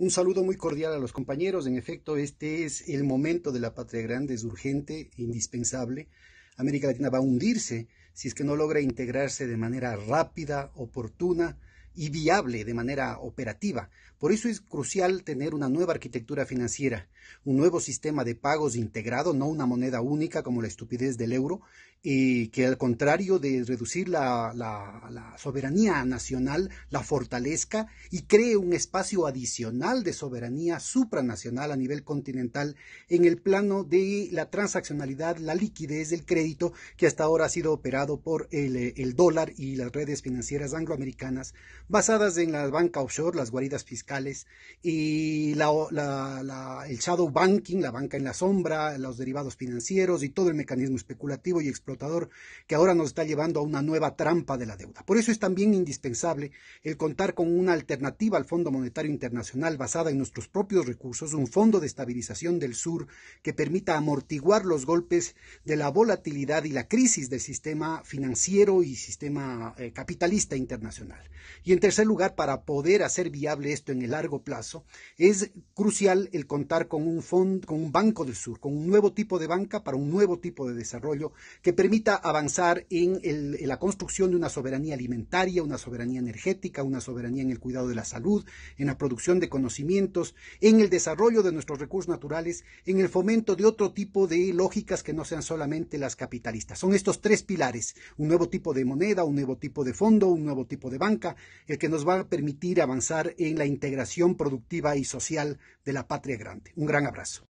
Un saludo muy cordial a los compañeros. En efecto, este es el momento de la patria grande, es urgente, indispensable. América Latina va a hundirse si es que no logra integrarse de manera rápida, oportuna, y viable de manera operativa. Por eso es crucial tener una nueva arquitectura financiera, un nuevo sistema de pagos integrado, no una moneda única como la estupidez del euro, y que al contrario de reducir la, soberanía nacional, la fortalezca y cree un espacio adicional de soberanía supranacional a nivel continental en el plano de la transaccionalidad, la liquidez del crédito que hasta ahora ha sido operado por el dólar y las redes financieras angloamericanas basadas en la banca offshore, las guaridas fiscales y el shadow banking, la banca en la sombra, los derivados financieros y todo el mecanismo especulativo y explotador que ahora nos está llevando a una nueva trampa de la deuda. Por eso es también indispensable el contar con una alternativa al Fondo Monetario Internacional basada en nuestros propios recursos, un fondo de estabilización del sur que permita amortiguar los golpes de la volatilidad y la crisis del sistema financiero y sistema eh, capitalista internacional. Y en tercer lugar, para poder hacer viable esto en el largo plazo, es crucial el contar con un, con un banco del sur, con un nuevo tipo de banca para un nuevo tipo de desarrollo que permita avanzar en, en la construcción de una soberanía alimentaria, una soberanía energética, una soberanía en el cuidado de la salud, en la producción de conocimientos, en el desarrollo de nuestros recursos naturales, en el fomento de otro tipo de lógicas que no sean solamente las capitalistas. Son estos tres pilares, un nuevo tipo de moneda, un nuevo tipo de fondo, un nuevo tipo de banca, el que nos va a permitir avanzar en la integración productiva y social de la patria grande. Un gran abrazo.